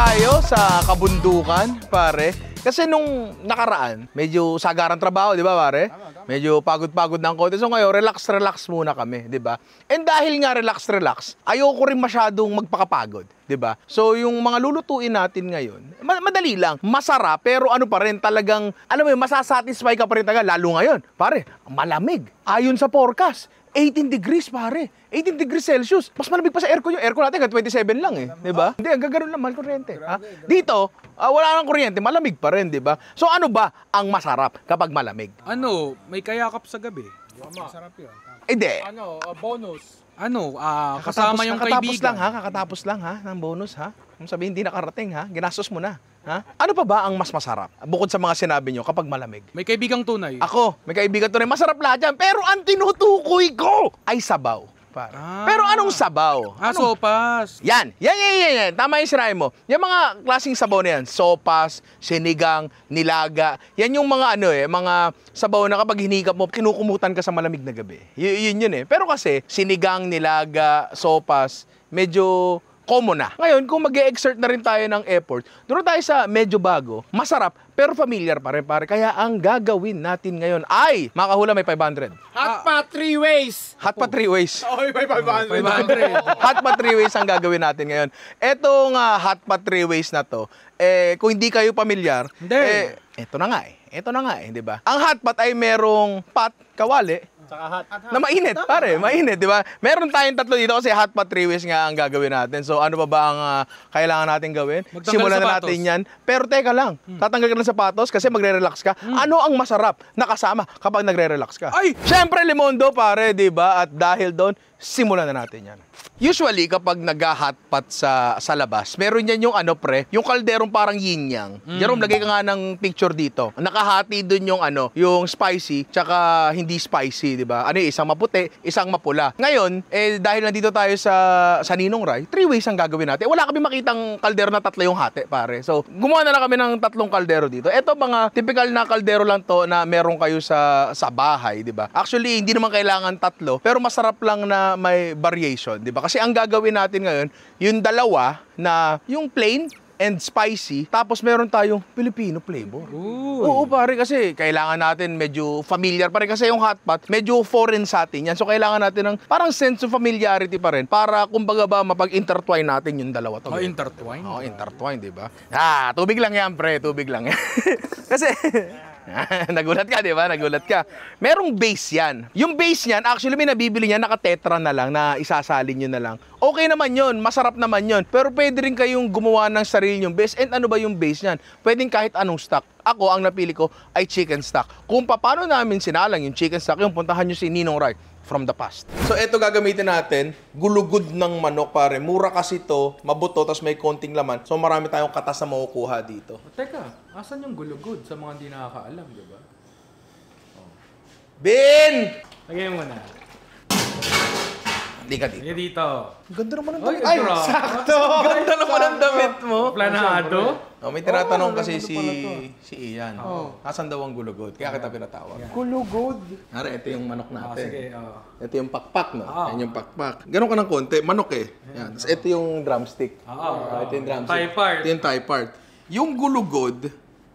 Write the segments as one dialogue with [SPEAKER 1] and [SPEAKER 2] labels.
[SPEAKER 1] tayo sa kabundukan, pare. Kasi nung nakaraan, medyo sagaran trabaho, di ba, pare? Medyo pagod-pagod ng konti. So ngayon, relax-relax muna kami, di ba? And dahil nga relax-relax, ayoko rin masyadong magpakapagod. 'di ba? So yung mga lulutuin natin ngayon, madali lang, masarap pero ano pa rin talagang alam mo, masasatisfy ka pa rin talaga lalo ngayon. Pare, malamig. Ayun sa forecast, 18 degrees pare. 18 degrees Celsius. Mas malamig pa sa aircon yung aircon natin, 27 lang eh, 'di ba? Hindi, ang ganun lang mal kuryente. Ha? Dito, uh, wala nang kuryente, malamig pa rin, 'di ba? So ano ba ang masarap kapag malamig? Ano, may kayakap sa gabi. Masarap 'yun. Hindi. Ano, uh, bonus ano, uh, kasama yung kakatapos kaibigan. Kakatapos lang ha, kakatapos lang ha, ng bonus ha. Kung sabihin, hindi nakarating ha, ginastos mo na. Ha? Ano pa ba ang mas masarap? Bukod sa mga sinabi nyo, kapag malamig. May kaibigang tunay. Ako, may kaibigang tunay. Masarap lahat yan. Pero ang tinutukoy ko ay sabaw pare. Ah. Pero anong sabaw? Ah, anong... sopas. Yan. Yan, yan, yan, yan. Tama yung sirahin mo. Yung mga klaseng sabaw na yan, sopas, sinigang, nilaga, yan yung mga ano eh, mga sabaw na kapag hinikap mo, kinukumutan ka sa malamig na gabi. Y- yun yun eh. Pero kasi, sinigang, nilaga, sopas, medyo common na. Ngayon, kung mag exert na rin tayo ng effort, doon tayo sa medyo bago, masarap, pero familiar pa rin pare. Kaya ang gagawin natin ngayon ay, makahula may 500. Hot pa three ways. Hot pa three ways. Oy, may 500. 500. hot pa three ways ang gagawin natin ngayon. Etong uh, hot pa three ways na to, eh, kung hindi kayo pamilyar, hindi. eh, ito na nga eh. Ito na nga eh, di ba? Ang hot pot ay merong pot, kawali, Tsaka hot. hot, Na mainit, Tama, pare. Tama. Mainit, di ba? Meron tayong tatlo dito kasi hot pot three ways nga ang gagawin natin. So ano ba ba ang uh, kailangan natin gawin? Magtanggal Simulan na natin yan. Pero teka lang, hmm. tatanggal ka ng sapatos kasi magre-relax ka. Hmm. Ano ang masarap na kasama kapag nagre-relax ka? Ay! Siyempre, limondo, pare, di ba? At dahil doon, simulan na natin yan. Usually, kapag nag-hotpot sa, sa labas, meron yan yung ano pre, yung kalderong parang yin-yang. Mm. Jerome, lagay ka nga ng picture dito. Nakahati dun yung ano, yung spicy, tsaka hindi spicy, di ba? Ano isang maputi, isang mapula. Ngayon, eh, dahil nandito tayo sa, sa Ninong Rai, three ways ang gagawin natin. Wala kami makitang kaldero na tatlo yung hati, pare. So, gumawa na lang kami ng tatlong kaldero dito. Ito, mga typical na kaldero lang to na meron kayo sa, sa bahay, di ba? Actually, hindi naman kailangan tatlo, pero masarap lang na may variation, di di ba? Kasi ang gagawin natin ngayon, yung dalawa na yung plain and spicy. Tapos meron tayong Filipino flavor. Ooh. Oo pare kasi kailangan natin medyo familiar pare kasi yung hot pot medyo foreign sa atin yan. So kailangan natin ng parang sense of familiarity pa rin para kumbaga ba mapag-intertwine natin yung dalawa to. Oh, intertwine? Oo, oh, intertwine, di ba? Ah, tubig lang yan pre, tubig lang yan. kasi Nagulat ka, di ba? Nagulat ka. Merong base yan. Yung base niyan, actually may nabibili niyan, naka-tetra na lang, na isasalin nyo na lang. Okay naman yon, masarap naman yon. Pero pwede rin kayong gumawa ng sarili yung base. And ano ba yung base niyan? Pwedeng kahit anong stock ako ang napili ko ay chicken stock. Kung paano namin sinalang yung chicken stock, yung puntahan nyo si Ninong Rai from the past. So ito gagamitin natin, gulugod ng manok pare. Mura kasi ito, mabuto, tas may konting laman. So marami tayong katas na makukuha dito. O, oh, teka, asan yung gulugod sa mga hindi nakakaalam, di ba? Oh. Bin! Lagay mo na. Liga dito. Liga dito. Ganda naman ang damit. Ah. Ay, sakto! Ganda naman ang damit mo. Planado. Oh, may tinatanong oh, kasi si si Ian. Oh. Nasaan daw ang gulugod? Kaya kita pinatawag. Gulugod? Nara, ito yung manok ah, natin. sige, oh. Ito yung pakpak, no? Yan yung pakpak. Ganon ka ng konti, manok eh. Yan. Tapos ito yung drumstick. Oo. Ito yung drumstick. Thigh part. Ito yung thigh part. Yung gulugod,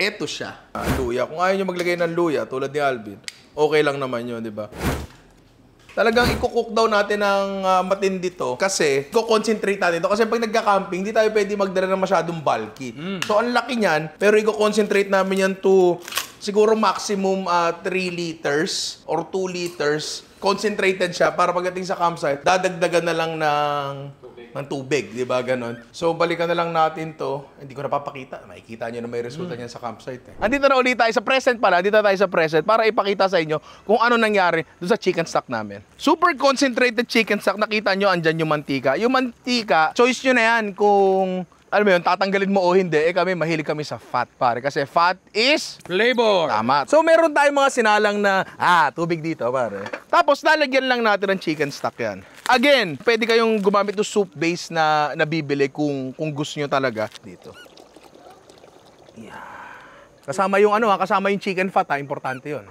[SPEAKER 1] ito siya. Ah, luya. Kung ayaw nyo maglagay ng luya, tulad ni Alvin, okay lang naman yun, di ba? talagang i-cook daw natin ng uh, matindi to kasi i-concentrate natin to. Kasi pag nagka-camping, hindi tayo pwede magdala ng masyadong bulky. Mm. So, ang laki niyan, pero i-concentrate namin yan to siguro maximum uh, ah, 3 liters or 2 liters. Concentrated siya para pagdating sa campsite, dadagdagan na lang ng ng tubig, di ba? Ganon. So, balikan na lang natin to. Hindi ko napapakita. Makikita nyo na may resulta mm. niyan sa campsite. Eh. Andito na ulit tayo sa present pala. Andito tayo sa present para ipakita sa inyo kung ano nangyari doon sa chicken stock namin. Super concentrated chicken stock. Nakita nyo, andyan yung mantika. Yung mantika, choice nyo na yan kung alam mo yun, tatanggalin mo o hindi, eh kami, mahilig kami sa fat, pare. Kasi fat is... Flavor! Tama. So, meron tayong mga sinalang na, ah, tubig dito, pare. Tapos, lalagyan lang natin ng chicken stock yan. Again, pwede kayong gumamit ng soup base na nabibili kung, kung gusto niyo talaga. Dito. Yeah. Kasama yung ano ah, kasama yung chicken fat ha, ah, importante 'yon.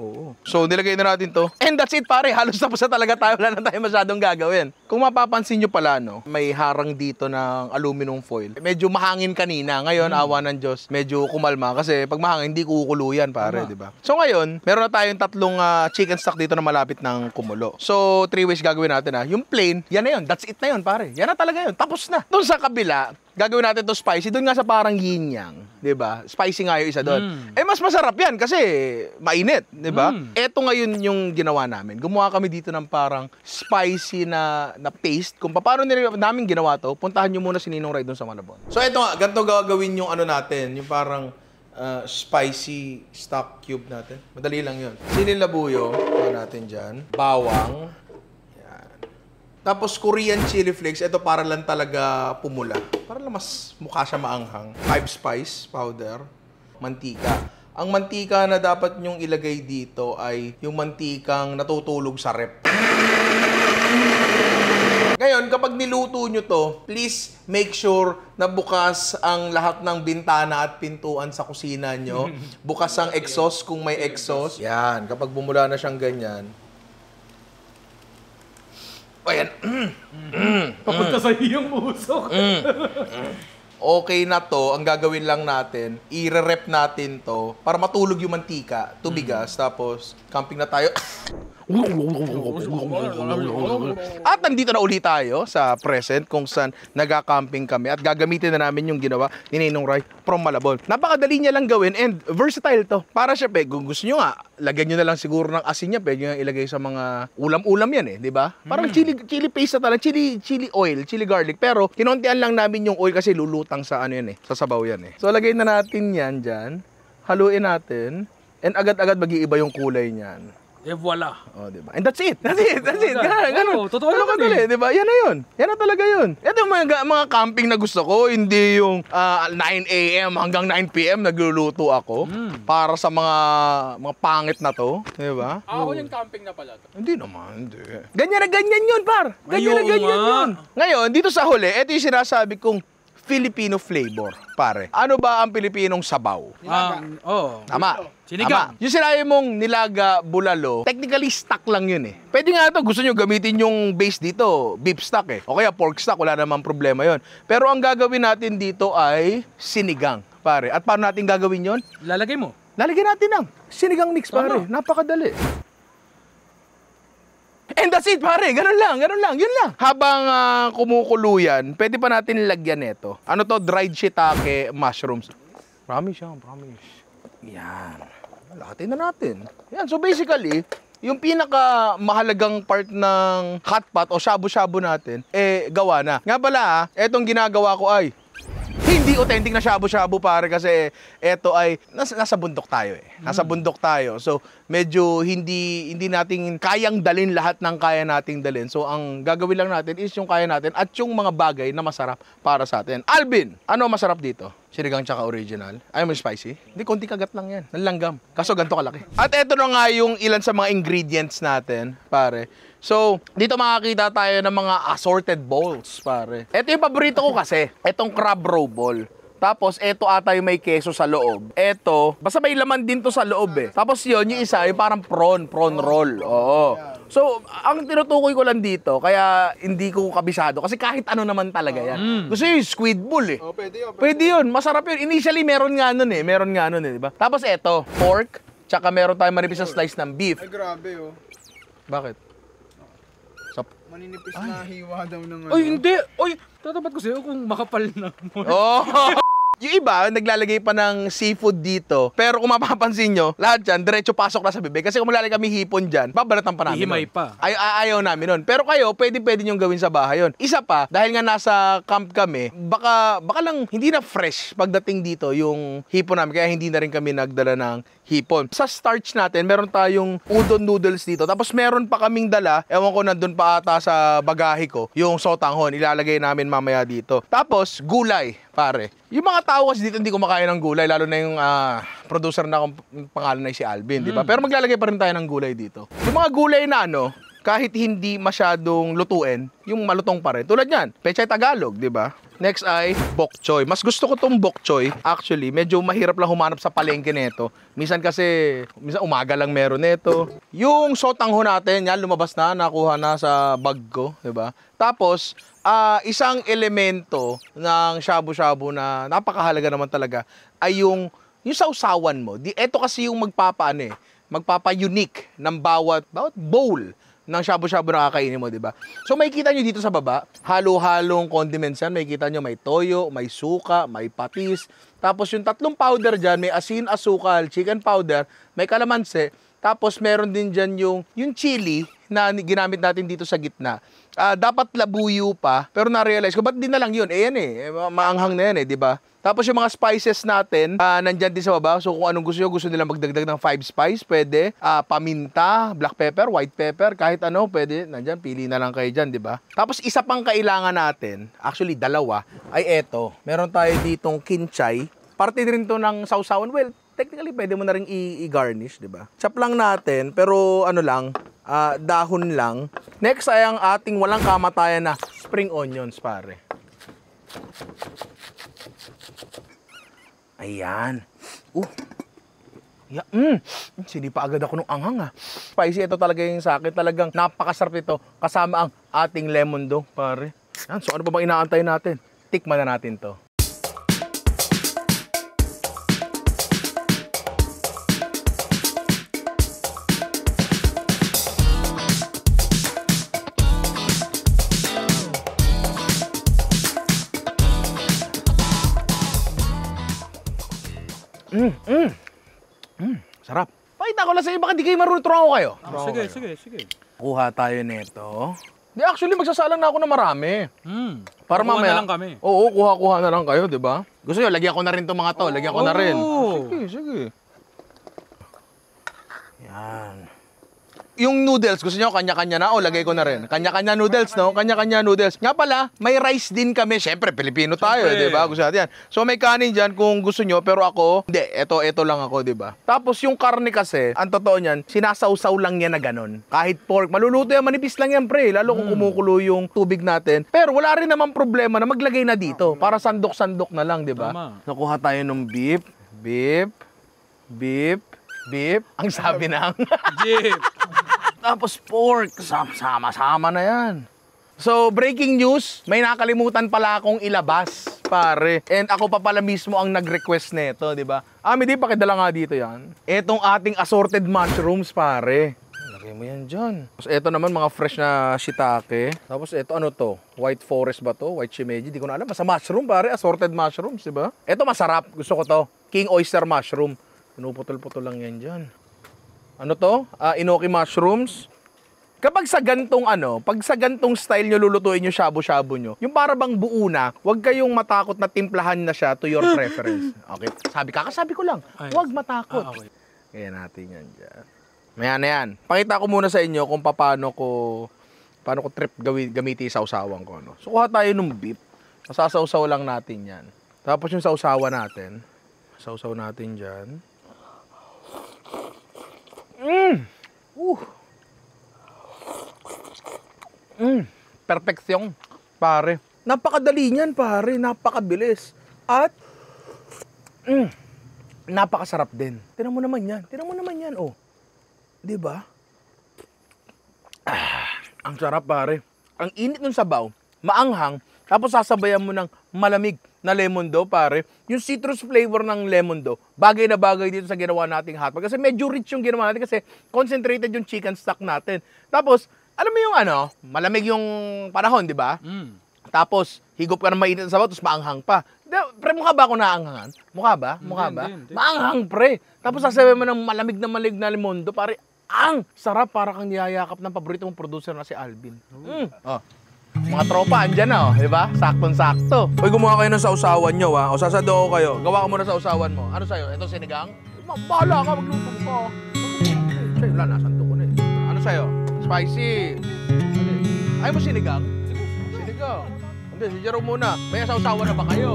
[SPEAKER 1] Oo. So nilagay na natin to. And that's it pare, halos tapos na talaga tayo. Wala na tayo masyadong gagawin. Kung mapapansin nyo pala no, may harang dito ng aluminum foil. Medyo mahangin kanina. Ngayon, hmm. awa ng Diyos, medyo kumalma. Kasi pag mahangin, hindi kukulo yan pare, di ba? So ngayon, meron na tayong tatlong uh, chicken stock dito na malapit ng kumulo. So three ways gagawin natin ha. Ah. Yung plain, yan na yun. That's it na yun pare. Yan na talaga yun. Tapos na. Doon sa kabila, gagawin natin to spicy doon nga sa parang yin yang, 'di ba? Spicy nga 'yung isa doon. Mm. Eh mas masarap 'yan kasi mainit, 'di ba? Mm. Ito ngayon 'yung ginawa namin. Gumawa kami dito ng parang spicy na na paste. Kung paano nila namin ginawa to, puntahan niyo muna si Ninong Ray doon sa Malabon. So ito nga, ganito gagawin 'yung ano natin, 'yung parang uh, spicy stock cube natin. Madali lang 'yon. Sinilabuyo, ano natin diyan. Bawang, tapos Korean chili flakes, ito para lang talaga pumula. Para lang mas mukha siya maanghang. Five spice powder, mantika. Ang mantika na dapat nyong ilagay dito ay yung mantikang natutulog sa rep. Ngayon, kapag niluto nyo to, please make sure na bukas ang lahat ng bintana at pintuan sa kusina nyo. Bukas ang exhaust kung may exhaust. Yan, kapag bumula na siyang ganyan, Ayan. Mm, mm, Papunta sa iyong musok. Mm. Mm. Okay na to. Ang gagawin lang natin, i-rep natin to para matulog yung mantika, tubigas, mm. tapos camping na tayo. At nandito na ulit tayo sa present kung saan nagakamping kami at gagamitin na namin yung ginawa ni Ninong Roy from Malabon. Napakadali niya lang gawin and versatile to. Para siya pe, kung gusto nyo nga, lagyan nyo na lang siguro ng asin niya, pwede nyo ilagay sa mga ulam-ulam yan eh, di ba? Hmm. Parang mm. chili, chili paste na talaga, chili, chili oil, chili garlic. Pero kinontian lang namin yung oil kasi lulutang sa ano yan eh, sa sabaw yan eh. So lagay na natin yan diyan. haluin natin, and agad-agad mag-iiba yung kulay niyan. Et voilà. Oh, di ba? And that's it. That's it. That's it. Ganun. ganun. Oh, totoo ganun naman eh. Di ba? Yan na yun. Yan na talaga yun. Ito yung mga, mga camping na gusto ko. Hindi yung uh, 9 a.m. hanggang 9 p.m. nagluluto ako. Mm. Para sa mga mga pangit na to. Di ba? Ah, ako oh. yung camping na pala to. Hindi naman. Hindi. Ganyan na ganyan yun, par. Ganyan Ngayon na ganyan nga. Ngayon, dito sa huli, ito yung sinasabi kong Filipino flavor, pare. Ano ba ang Pilipinong sabaw? Um, oh. Tama. Sinigang. Ama, yung sinabi mong nilaga bulalo, technically stock lang yun eh. Pwede nga to, gusto nyo gamitin yung base dito, beef stock eh. O kaya pork stock, wala namang problema yon. Pero ang gagawin natin dito ay sinigang, pare. At paano natin gagawin yon? Lalagay mo. Lalagyan natin ng sinigang mix, pare. Ano? Napakadali. And that's it, pare. Ganun lang, ganun lang. Yun lang. Habang uh, ah, kumukulo yan, pwede pa natin lagyan ito. Ano to? Dried shiitake mushrooms. Promise yan, ah, promise. Yan. Lahatin na natin. Yan, so basically, yung pinaka mahalagang part ng hotpot o shabu-shabu natin, eh gawa na. Nga pala, ah, etong ginagawa ko ay hindi authentic na shabu-shabu pare kasi eto ay nasa, nasa bundok tayo eh. Nasa mm. bundok tayo. So medyo hindi hindi nating kayang dalin lahat ng kaya nating dalin. So ang gagawin lang natin is yung kaya natin at yung mga bagay na masarap para sa atin. Alvin, ano masarap dito? Sinigang tsaka original. Ay, mo spicy? Hindi, konti kagat lang yan. Nalanggam. Kaso ganito kalaki. At eto na nga yung ilan sa mga ingredients natin, pare. So, dito makakita tayo ng mga assorted bowls, pare. Ito yung paborito ko kasi, Itong crab roe ball. Tapos, eto ata yung may keso sa loob. Eto, basta may laman din to sa loob eh. Tapos yon yung isa, yung parang prawn, prawn roll. Oo. So, ang tinutukoy ko lang dito, kaya hindi ko kabisado. Kasi kahit ano naman talaga yan. Mm. Gusto yung squid ball eh. Oh, pwede yun. Pwede. yun. Masarap yun. Initially, meron nga nun eh. Meron nga nun eh, di ba? Tapos eto, pork. Tsaka meron tayong maripis na slice ng beef. Ay, grabe oh. Bakit? Maninipis Ay. na hiwa daw ng ano. Oy, hindi! Oy, tatapat ko sa'yo kung makapal na mo. Oh! Yung iba, naglalagay pa ng seafood dito. Pero kung mapapansin nyo, lahat dyan, diretso pasok na sa bibig. Kasi kung malalagay kami hipon dyan, babalatan pa namin. Hihimay pa. Ay, ayaw namin nun. Pero kayo, pwede-pwede nyo gawin sa bahay yun. Isa pa, dahil nga nasa camp kami, baka, baka lang hindi na fresh pagdating dito yung hipon namin. Kaya hindi na rin kami nagdala ng hipon. Sa starch natin, meron tayong udon noodles dito. Tapos meron pa kaming dala, ewan ko nandun pa ata sa bagahe ko, yung sotanghon. Ilalagay namin mamaya dito. Tapos, gulay, pare. Yung mga tao kasi dito hindi kumakain ng gulay, lalo na yung uh, producer na akong pangalan ay si Alvin, mm. di ba? Hmm. Pero maglalagay pa rin tayo ng gulay dito. Yung mga gulay na ano, kahit hindi masyadong lutuin, yung malutong pa rin. Tulad yan, pechay Tagalog, di ba? Next ay bok choy. Mas gusto ko tong bok choy. Actually, medyo mahirap lang humanap sa palengke nito. Minsan kasi, minsan umaga lang meron nito. Yung sotangho natin, yan lumabas na, nakuha na sa bag ko, 'di ba? Tapos, uh, isang elemento ng shabu-shabu na napakahalaga naman talaga ay yung yung sausawan mo. Di eto kasi yung magpapaano eh, magpapa-unique ng bawat bawat bowl ng shabu-shabu na kakainin mo, di ba? So makikita nyo dito sa baba, halo-halong condiments yan. Makikita nyo may toyo, may suka, may patis. Tapos yung tatlong powder dyan, may asin, asukal, chicken powder, may kalamansi. Tapos meron din dyan yung, yung chili na ginamit natin dito sa gitna. Uh, dapat labuyo pa, pero na-realize ko, ba't di na lang yun? Eh yan eh, eh maanghang na yan eh, di ba? Tapos yung mga spices natin, uh, nandyan din sa baba. So kung anong gusto nyo, gusto nila magdagdag ng 5 spice, pwede. Uh, paminta, black pepper, white pepper, kahit ano, pwede. Nandyan, pili na lang kayo dyan, di ba? Tapos isa pang kailangan natin, actually dalawa, ay eto. Meron tayo ditong kinchay. Parte din to ng sausawan. Well, technically pwede mo na rin i-garnish, 'di ba? Chop lang natin, pero ano lang, uh, dahon lang. Next ay ang ating walang kamatayan na spring onions, pare. Ayan. Uh. Oh. Yeah, mm. Hmm, pa agad ako ng anghang ah. Spicy ito talaga yung sa akin. Talagang napakasarap ito. Kasama ang ating lemon do, pare. Yan. So ano pa bang inaantay natin? Tikman na natin to. ko lang sa iba, baka di kayo marunong throw ako kayo. Oh, sige, kayo. sige, sige. Kuha tayo nito. Di actually, magsasalang na ako ng marami. Hmm. Para kuha mamaya. na lang kami. Oo, kuha-kuha na lang kayo, di ba? Gusto nyo, lagyan ko na rin itong mga to. Lagyan ko oh. na rin. Sige, sige. yung noodles, gusto niyo kanya-kanya na o lagay ko na rin. Kanya-kanya noodles, no? Kanya-kanya noodles. Nga pala, may rice din kami. Syempre, Pilipino tayo, eh, 'di ba? Gusto natin yan. So may kanin diyan kung gusto niyo, pero ako, hindi, ito ito lang ako, 'di ba? Tapos yung karne kasi, ang totoo niyan, sinasawsaw lang yan na ganun. Kahit pork, maluluto yan, manipis lang yan, pre. Lalo kung hmm. kumukulo yung tubig natin. Pero wala rin naman problema na maglagay na dito para sandok-sandok na lang, 'di ba? Nakuha tayo ng beef, beef, beef, beep. Ang sabi ng... Jeep. Tapos pork. Sama-sama na yan. So, breaking news, may nakalimutan pala akong ilabas, pare. And ako pa pala mismo ang nag-request nito, di ba? Ah, hindi, pakidala nga dito yan. Etong ating assorted mushrooms, pare. Lagay mo yan dyan. Tapos eto naman, mga fresh na shiitake. Tapos ito, ano to? White forest ba to? White shimeji? Di ko na alam. Basta mushroom, pare. Assorted mushrooms, di ba? Eto, masarap. Gusto ko to. King oyster mushroom. Pinuputol-putol lang yan dyan ano to? Uh, inoki mushrooms. Kapag sa gantong ano, pag sa gantong style nyo lulutuin yung shabu-shabu nyo, yung para bang buo na, huwag kayong matakot na timplahan na siya to your preference. Okay? Sabi, kakasabi ko lang, huwag matakot. Ah, okay. Ayan natin yan dyan. Maya na yan. Pakita ko muna sa inyo kung paano ko, paano ko trip gawin, gamitin sa usawan ko. Ano. So, kuha tayo ng beef. Masasawsaw lang natin yan. Tapos yung sausawa natin, sausaw natin dyan. Uh. Mm, perfeksyon, pare. Napakadali niyan, pare. Napakabilis. At, mm, napakasarap din. Tinan mo naman yan. Tinan mo naman yan, oh. ba? Diba? Ah, ang sarap, pare. Ang init ng sabaw, maanghang, tapos sasabayan mo ng malamig na lemon daw pare, yung citrus flavor ng lemon daw, bagay na bagay dito sa ginawa nating hotpot. Kasi medyo rich yung ginawa natin kasi concentrated yung chicken stock natin. Tapos, alam mo yung ano, malamig yung panahon, di ba? Mm. Tapos, higop ka ng mainit sa sabaw, tapos maanghang pa. Pre, mukha ba ako naanghangan? Mukha ba? Mukha ba? Hindi, hindi. Maanghang, pre. Tapos sasabihin mo ng malamig na malig na limondo, pare, ang sarap para kang niyayakap ng paborito mong producer na si Alvin. Mm. Oh. Mga tropa, andyan na, oh, di ba? Saktong-sakto. Uy, gumawa kayo ng sausawan nyo, ha? Ah. O sasado ko kayo. Gawa ka muna sa usawan mo. Ano sa'yo? Ito sinigang? Mabala ka, magluto ka. Sa'yo, wala, nasanto ko na eh. Ano sa'yo? Spicy. Ayaw mo sinigang? Sinigang. Hindi, si Jerome muna. May sausawan na ba kayo?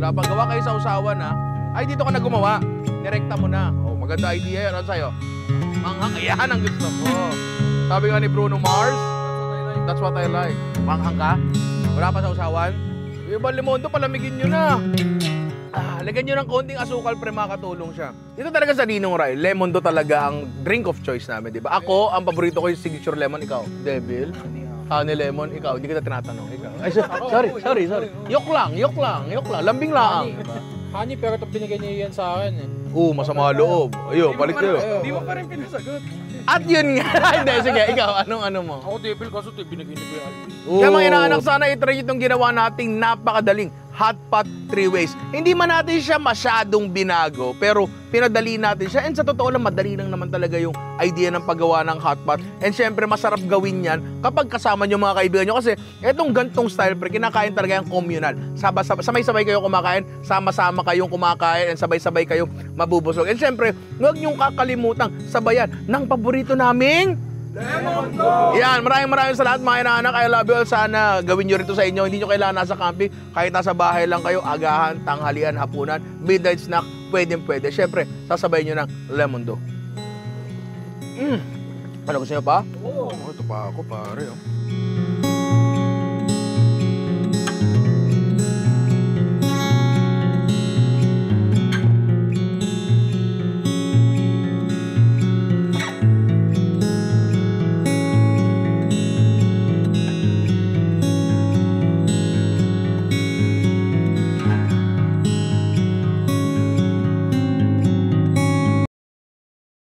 [SPEAKER 1] Wala pang gawa kayo sa usawan, ha? Ah. Ay, dito ka na gumawa. Direkta mo na. Oh, maganda idea yan. Ano sa'yo? Manghang, yan ang gusto ko. Sabi nga ni Bruno Mars, That's what I like. Manghang ka? Wala pa sa usawan? Yung balimondo, palamigin nyo na. Ah, lagyan nyo ng konting asukal, pre, makatulong siya. Dito talaga sa Ninong Rai, lemon do talaga ang drink of choice namin, di ba? Ako, ang paborito ko yung signature lemon, ikaw. Devil. Honey lemon, ikaw. Hindi kita tinatanong. Ikaw. Ay, sorry, sorry, sorry. Yok lang, yok lang, yok lang. Lambing lang. Honey, pero itong binigay niyo yan sa akin eh. Oo, masama loob. Ayun, balik kayo. Di mo pa rin pinasagot. At yun nga. Hindi, sige, ikaw, anong ano mo? Ako devil kaso ito, binagin ko yung Alvin. Kaya mga inaanak, sana itry itong ginawa nating napakadaling hot pot three ways. Hindi man natin siya masyadong binago, pero pinadali natin siya. And sa totoo lang, madali lang naman talaga yung idea ng paggawa ng hot pot. And syempre, masarap gawin yan kapag kasama nyo mga kaibigan nyo. Kasi etong gantong style, pre, kinakain talaga yung communal. sabay sabay kayo kumakain, sama-sama kayong kumakain, and sabay-sabay kayo mabubusog. And syempre, huwag nyong kakalimutan sabayan ng paborito naming Lemon Yan, maraming maraming sa lahat mga inaanak. I love you all. Sana gawin nyo rito sa inyo. Hindi nyo kailangan nasa camping. Kahit nasa bahay lang kayo, agahan, tanghalian, hapunan, midnight snack, pwedeng pwede. Siyempre, sasabay nyo ng Lemon Do. Mm. Ano gusto nyo pa? Oo. Oh, ito pa ako, pare. Oh.